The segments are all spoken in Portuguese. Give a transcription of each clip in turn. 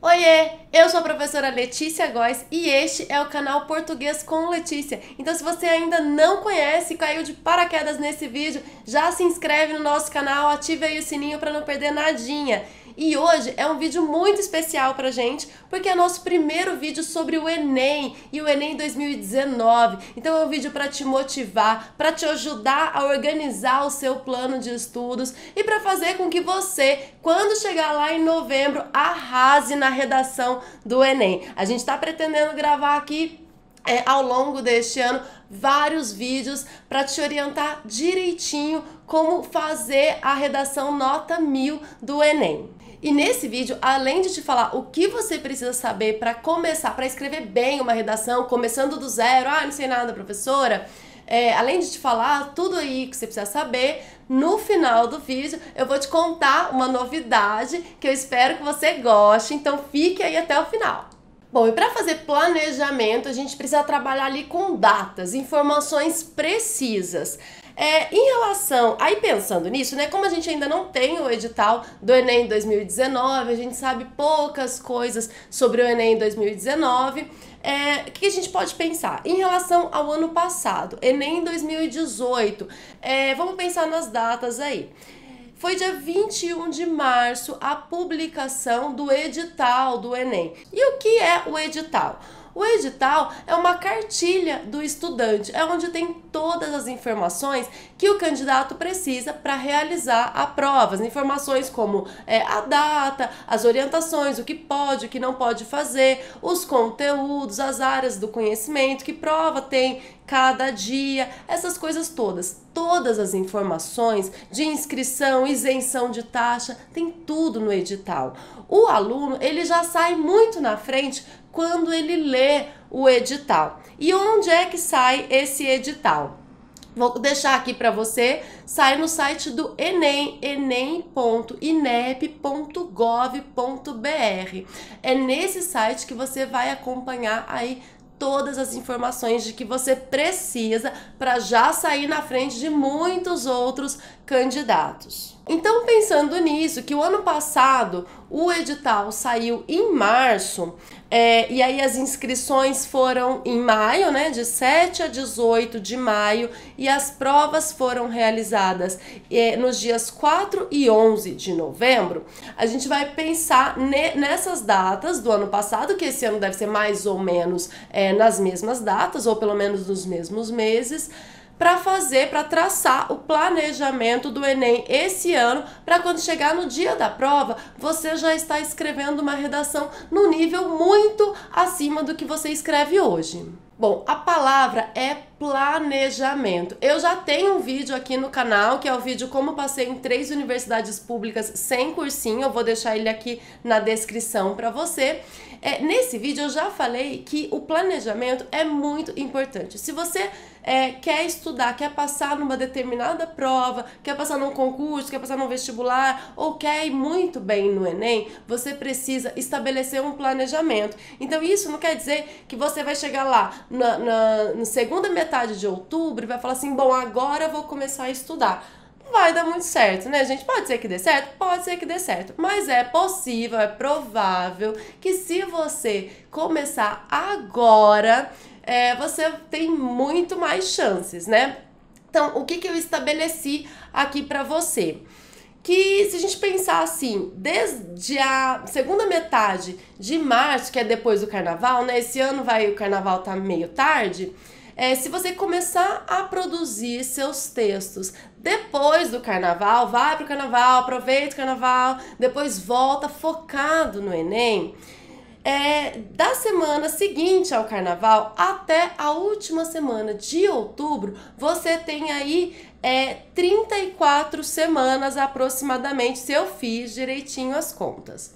Oiê, eu sou a professora Letícia Góes e este é o canal Português com Letícia. Então se você ainda não conhece e caiu de paraquedas nesse vídeo, já se inscreve no nosso canal, ative aí o sininho para não perder nadinha. E hoje é um vídeo muito especial pra gente, porque é nosso primeiro vídeo sobre o Enem e o Enem 2019. Então é um vídeo para te motivar, para te ajudar a organizar o seu plano de estudos e para fazer com que você, quando chegar lá em novembro, arrase na redação do Enem. A gente está pretendendo gravar aqui é, ao longo deste ano vários vídeos para te orientar direitinho como fazer a redação nota mil do Enem. E nesse vídeo, além de te falar o que você precisa saber para começar, para escrever bem uma redação, começando do zero, ah, não sei nada, professora, é, além de te falar tudo aí que você precisa saber, no final do vídeo eu vou te contar uma novidade que eu espero que você goste, então fique aí até o final. Bom, e para fazer planejamento, a gente precisa trabalhar ali com datas, informações precisas. É, em relação. Aí pensando nisso, né? Como a gente ainda não tem o edital do Enem 2019, a gente sabe poucas coisas sobre o Enem 2019. É, o que a gente pode pensar? Em relação ao ano passado, Enem 2018, é, vamos pensar nas datas aí foi dia 21 de março a publicação do edital do Enem. E o que é o edital? O edital é uma cartilha do estudante, é onde tem todas as informações que o candidato precisa para realizar a prova. As informações como é, a data, as orientações, o que pode, o que não pode fazer, os conteúdos, as áreas do conhecimento, que prova tem cada dia, essas coisas todas todas as informações de inscrição, isenção de taxa, tem tudo no edital. O aluno, ele já sai muito na frente quando ele lê o edital. E onde é que sai esse edital? Vou deixar aqui para você, sai no site do Enem, enem.inep.gov.br. É nesse site que você vai acompanhar aí todas as informações de que você precisa para já sair na frente de muitos outros candidatos. Então, pensando nisso, que o ano passado o edital saiu em março, é, e aí as inscrições foram em maio, né? De 7 a 18 de maio, e as provas foram realizadas é, nos dias 4 e 11 de novembro. A gente vai pensar ne, nessas datas do ano passado, que esse ano deve ser mais ou menos é, nas mesmas datas, ou pelo menos nos mesmos meses para fazer, para traçar o planejamento do Enem esse ano, para quando chegar no dia da prova, você já está escrevendo uma redação no nível muito acima do que você escreve hoje. Bom, a palavra é planejamento. Eu já tenho um vídeo aqui no canal, que é o vídeo como passei em três universidades públicas sem cursinho, eu vou deixar ele aqui na descrição para você. É, nesse vídeo eu já falei que o planejamento é muito importante. Se você é, quer estudar, quer passar numa determinada prova, quer passar num concurso, quer passar num vestibular ou quer ir muito bem no Enem, você precisa estabelecer um planejamento. Então isso não quer dizer que você vai chegar lá na, na, na segunda metade metade de outubro e vai falar assim: bom, agora vou começar a estudar. vai dar muito certo, né, gente? Pode ser que dê certo? Pode ser que dê certo. Mas é possível, é provável que se você começar agora, é, você tem muito mais chances, né? Então, o que, que eu estabeleci aqui para você? que se a gente pensar assim, desde a segunda metade de março, que é depois do carnaval, né? Esse ano vai o carnaval tá meio tarde é, se você começar a produzir seus textos depois do carnaval, vai pro carnaval, aproveita o carnaval, depois volta focado no Enem. É, da semana seguinte ao carnaval até a última semana de outubro, você tem aí é, 34 semanas aproximadamente, se eu fiz direitinho as contas.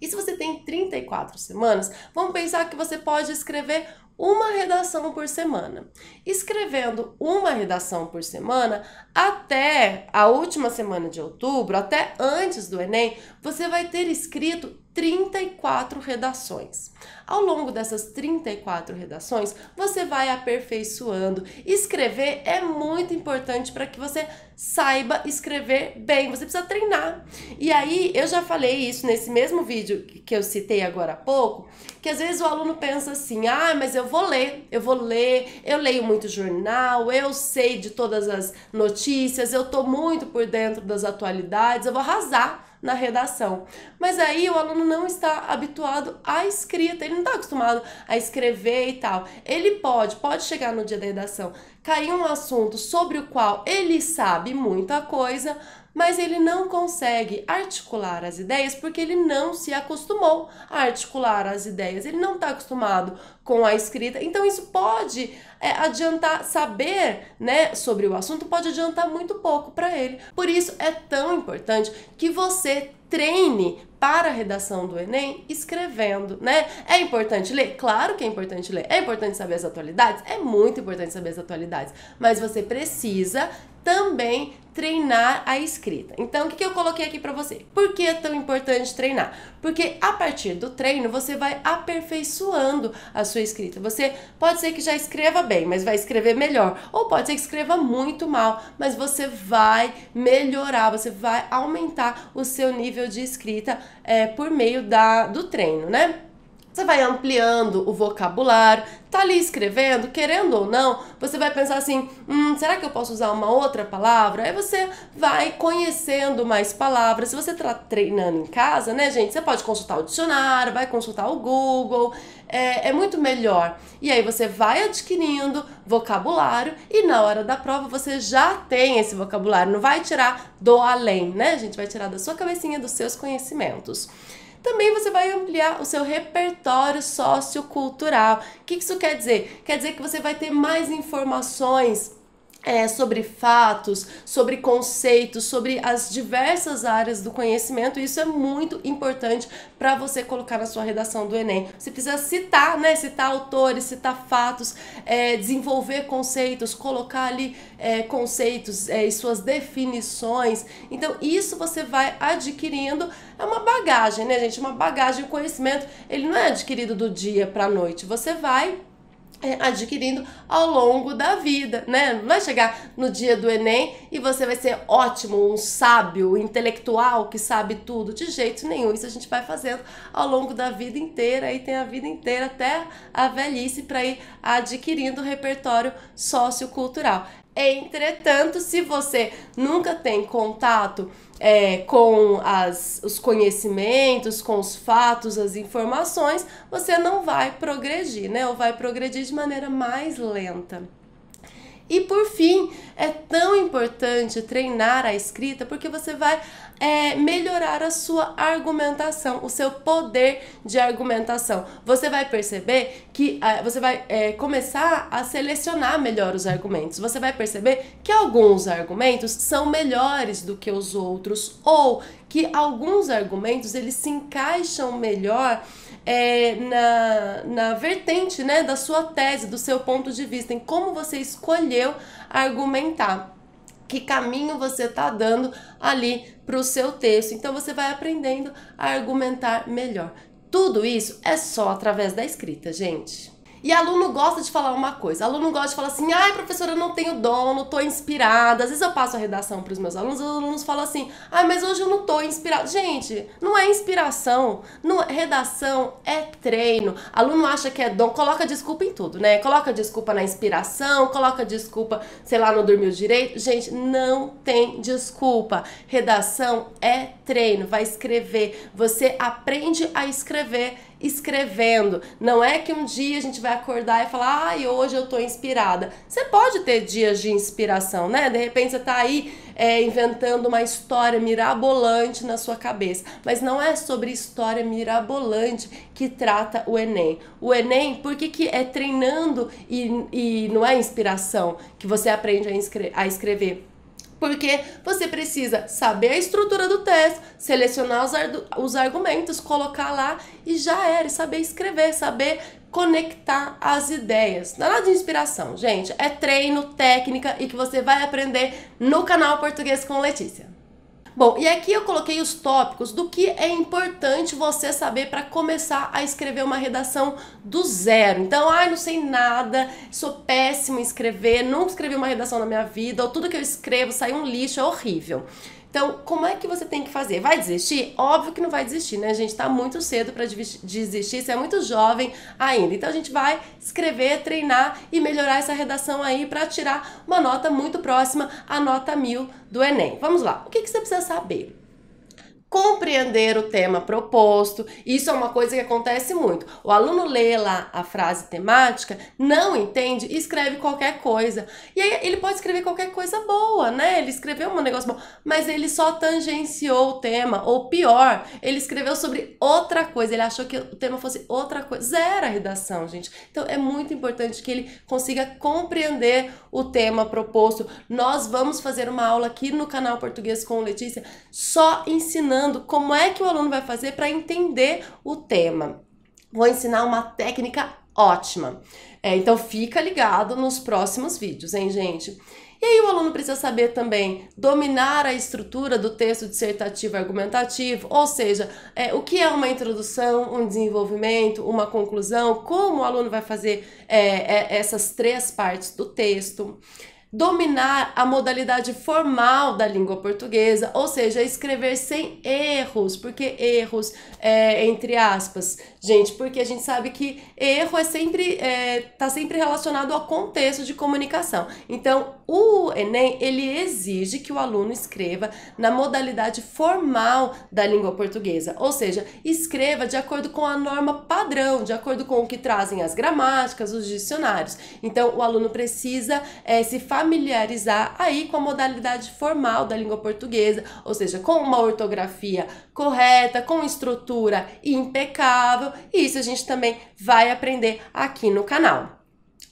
E se você tem 34 semanas, vamos pensar que você pode escrever uma redação por semana. Escrevendo uma redação por semana até a última semana de outubro, até antes do Enem, você vai ter escrito 34 redações. Ao longo dessas 34 redações, você vai aperfeiçoando. Escrever é muito importante para que você saiba escrever bem, você precisa treinar. E aí, eu já falei isso nesse mesmo vídeo que eu citei agora há pouco, que às vezes o aluno pensa assim: "Ah, mas eu vou ler, eu vou ler, eu leio muito jornal, eu sei de todas as notícias, eu tô muito por dentro das atualidades, eu vou arrasar" na redação. Mas aí o aluno não está habituado à escrita, ele não está acostumado a escrever e tal. Ele pode, pode chegar no dia da redação cair um assunto sobre o qual ele sabe muita coisa, mas ele não consegue articular as ideias porque ele não se acostumou a articular as ideias, ele não está acostumado com a escrita. Então, isso pode é, adiantar, saber né, sobre o assunto pode adiantar muito pouco para ele. Por isso, é tão importante que você treine para a redação do Enem escrevendo, né? É importante ler? Claro que é importante ler. É importante saber as atualidades? É muito importante saber as atualidades. Mas você precisa também treinar a escrita. Então, o que, que eu coloquei aqui para você? Por que é tão importante treinar? Porque a partir do treino você vai aperfeiçoando a sua escrita. Você pode ser que já escreva bem, mas vai escrever melhor, ou pode ser que escreva muito mal, mas você vai melhorar, você vai aumentar o seu nível de escrita é, por meio da, do treino, né? Você vai ampliando o vocabulário, tá ali escrevendo, querendo ou não, você vai pensar assim: hum, será que eu posso usar uma outra palavra? Aí você vai conhecendo mais palavras. Se você tá treinando em casa, né, gente? Você pode consultar o dicionário, vai consultar o Google, é, é muito melhor. E aí você vai adquirindo vocabulário e na hora da prova você já tem esse vocabulário. Não vai tirar do além, né, gente? Vai tirar da sua cabecinha, dos seus conhecimentos. Também você vai ampliar o seu repertório sociocultural. O que isso quer dizer? Quer dizer que você vai ter mais informações é, sobre fatos, sobre conceitos, sobre as diversas áreas do conhecimento. Isso é muito importante para você colocar na sua redação do Enem. Você precisa citar, né? Citar autores, citar fatos, é, desenvolver conceitos, colocar ali é, conceitos é, e suas definições. Então, isso você vai adquirindo. É uma bagagem, né, gente? Uma bagagem. O conhecimento, ele não é adquirido do dia para a noite. Você vai é, adquirindo ao longo da vida, né? Não vai chegar no dia do Enem e você vai ser ótimo, um sábio, intelectual que sabe tudo, de jeito nenhum. Isso a gente vai fazendo ao longo da vida inteira, e tem a vida inteira até a velhice para ir adquirindo repertório sociocultural. Entretanto, se você nunca tem contato é, com as, os conhecimentos, com os fatos, as informações, você não vai progredir, né? Ou vai progredir de maneira mais lenta. E por fim, é tão importante treinar a escrita porque você vai é, melhorar a sua argumentação, o seu poder de argumentação. Você vai perceber que é, você vai é, começar a selecionar melhor os argumentos. Você vai perceber que alguns argumentos são melhores do que os outros ou que alguns argumentos eles se encaixam melhor é, na, na vertente né, da sua tese, do seu ponto de vista, em como você escolheu argumentar que caminho você está dando ali para o seu texto. Então você vai aprendendo a argumentar melhor. Tudo isso é só através da escrita, gente. E aluno gosta de falar uma coisa. Aluno gosta de falar assim: ai, professora, eu não tenho dom não tô inspirada. Às vezes eu passo a redação para os meus alunos, os alunos falam assim: ai, mas hoje eu não tô inspirado. Gente, não é inspiração. Não, é, redação é treino. Aluno acha que é dom, coloca desculpa em tudo, né? Coloca desculpa na inspiração, coloca desculpa, sei lá, não dormiu direito. Gente, não tem desculpa. Redação é treino. Vai escrever. Você aprende a escrever escrevendo. Não é que um dia a gente vai acordar e falar, ai, hoje eu tô inspirada. Você pode ter dias de inspiração, né? De repente você tá aí é, inventando uma história mirabolante na sua cabeça. Mas não é sobre história mirabolante que trata o Enem. O Enem, por que, que é treinando e, e não é inspiração que você aprende a, a escrever? Porque você precisa saber a estrutura do texto, selecionar os, os argumentos, colocar lá e já era. E saber escrever, saber conectar as ideias. Não é nada de inspiração, gente. É treino, técnica e que você vai aprender no canal Português com Letícia. Bom, e aqui eu coloquei os tópicos do que é importante você saber para começar a escrever uma redação do zero. Então, ai, ah, não sei nada, sou péssimo em escrever, nunca escrevi uma redação na minha vida, ou tudo que eu escrevo sai um lixo, é horrível. Então, como é que você tem que fazer? Vai desistir? Óbvio que não vai desistir, né, gente? Tá muito cedo para desistir, você é muito jovem ainda. Então, a gente vai escrever, treinar e melhorar essa redação aí para tirar uma nota muito próxima à nota mil do Enem. Vamos lá. O que, que você precisa saber? compreender o tema proposto. Isso é uma coisa que acontece muito. O aluno lê lá a frase temática, não entende e escreve qualquer coisa. E aí ele pode escrever qualquer coisa boa, né? Ele escreveu um negócio bom, mas ele só tangenciou o tema, ou pior, ele escreveu sobre outra coisa, ele achou que o tema fosse outra coisa. Zero a redação, gente. Então é muito importante que ele consiga compreender o tema proposto. Nós vamos fazer uma aula aqui no canal Português com Letícia só ensinando como é que o aluno vai fazer para entender o tema. Vou ensinar uma técnica ótima. É, então fica ligado nos próximos vídeos, hein, gente? E aí o aluno precisa saber também dominar a estrutura do texto dissertativo argumentativo, ou seja, é, o que é uma introdução, um desenvolvimento, uma conclusão, como o aluno vai fazer é, é essas três partes do texto dominar a modalidade formal da língua portuguesa, ou seja, escrever sem erros, porque erros, é, entre aspas, gente, porque a gente sabe que erro é sempre é, tá sempre relacionado ao contexto de comunicação. Então, o Enem ele exige que o aluno escreva na modalidade formal da língua portuguesa, ou seja, escreva de acordo com a norma padrão, de acordo com o que trazem as gramáticas, os dicionários. Então, o aluno precisa é, se familiarizar aí com a modalidade formal da língua portuguesa, ou seja, com uma ortografia correta, com estrutura impecável e isso a gente também vai aprender aqui no canal.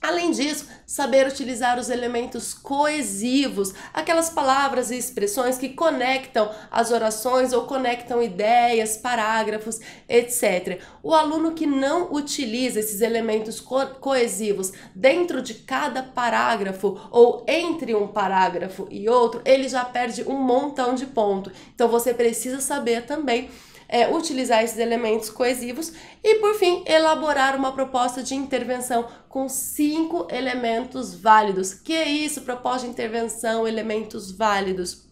Além disso, saber utilizar os elementos coesivos, aquelas palavras e expressões que conectam as orações ou conectam ideias, parágrafos, etc. O aluno que não utiliza esses elementos co coesivos dentro de cada parágrafo ou entre um parágrafo e outro, ele já perde um montão de ponto. Então você precisa saber também é, utilizar esses elementos coesivos e, por fim, elaborar uma proposta de intervenção com cinco elementos válidos. Que é isso? Proposta de intervenção, elementos válidos.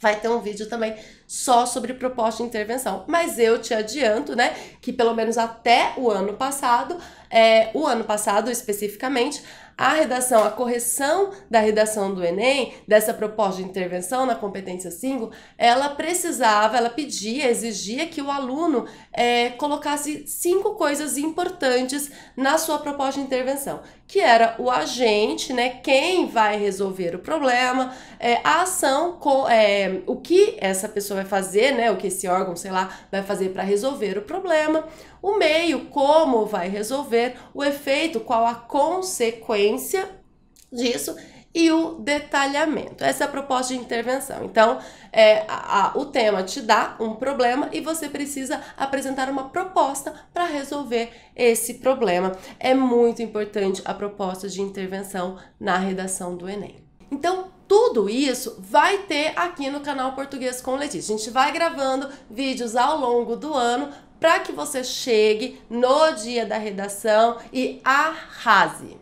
Vai ter um vídeo também só sobre proposta de intervenção. Mas eu te adianto, né, que pelo menos até o ano passado, é, o ano passado especificamente, a redação, a correção da redação do Enem, dessa proposta de intervenção na competência 5, ela precisava, ela pedia, exigia que o aluno é, colocasse cinco coisas importantes na sua proposta de intervenção, que era o agente, né, quem vai resolver o problema, é, a ação, com, é, o que essa pessoa vai fazer, né, o que esse órgão, sei lá, vai fazer para resolver o problema, o meio, como vai resolver, o efeito, qual a consequência disso e o detalhamento. Essa é a proposta de intervenção. Então, é, a, a, o tema te dá um problema e você precisa apresentar uma proposta para resolver esse problema. É muito importante a proposta de intervenção na redação do Enem. Então, tudo isso vai ter aqui no canal Português com Letícia. A gente vai gravando vídeos ao longo do ano para que você chegue no dia da redação e arrase.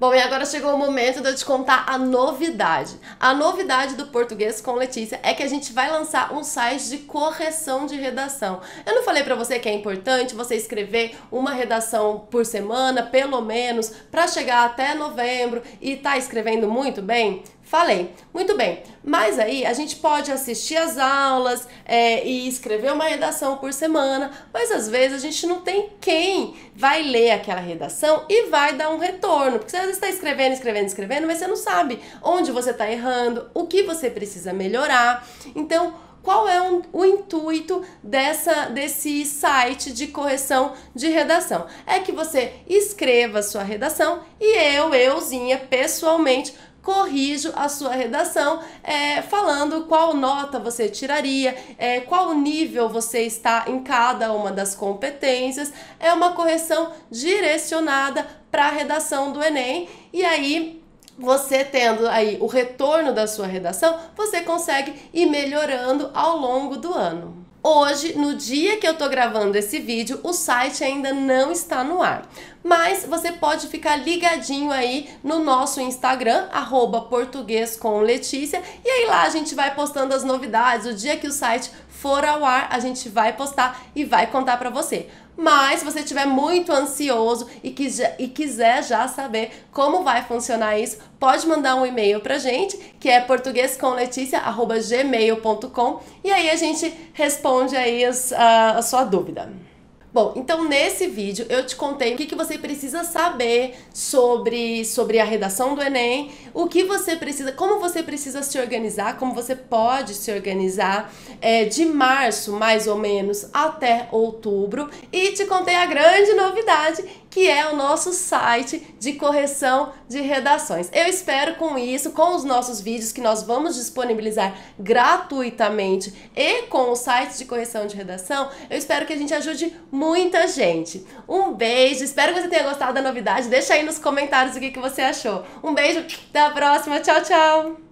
Bom, e agora chegou o momento de eu te contar a novidade. A novidade do Português com Letícia é que a gente vai lançar um site de correção de redação. Eu não falei para você que é importante você escrever uma redação por semana, pelo menos, para chegar até novembro e tá escrevendo muito bem? Falei. Muito bem. Mas aí a gente pode assistir as aulas é, e escrever uma redação por semana, mas às vezes a gente não tem quem vai ler aquela redação e vai dar um retorno. Porque você às vezes está escrevendo, escrevendo, escrevendo, mas você não sabe onde você está errando, o que você precisa melhorar. Então, qual é um, o intuito dessa, desse site de correção de redação? É que você escreva a sua redação e eu, euzinha, pessoalmente, corrijo a sua redação é, falando qual nota você tiraria, é, qual nível você está em cada uma das competências. É uma correção direcionada para a redação do Enem e aí você tendo aí o retorno da sua redação, você consegue ir melhorando ao longo do ano. Hoje, no dia que eu tô gravando esse vídeo, o site ainda não está no ar. Mas você pode ficar ligadinho aí no nosso Instagram, arroba e aí lá a gente vai postando as novidades. O dia que o site for ao ar, a gente vai postar e vai contar para você. Mas se você estiver muito ansioso e, que e quiser já saber como vai funcionar isso, pode mandar um e-mail pra gente, que é portuguescomleticia.gmail.com e aí a gente responde aí as, a, a sua dúvida. Bom, então nesse vídeo eu te contei o que, que você precisa saber sobre, sobre a redação do Enem, o que você precisa, como você precisa se organizar, como você pode se organizar é, de março, mais ou menos, até outubro, e te contei a grande novidade que é o nosso site de correção de redações. Eu espero com isso, com os nossos vídeos que nós vamos disponibilizar gratuitamente e com o site de correção de redação, eu espero que a gente ajude muita gente. Um beijo, espero que você tenha gostado da novidade. Deixa aí nos comentários o que, que você achou. Um beijo, até a próxima, tchau, tchau!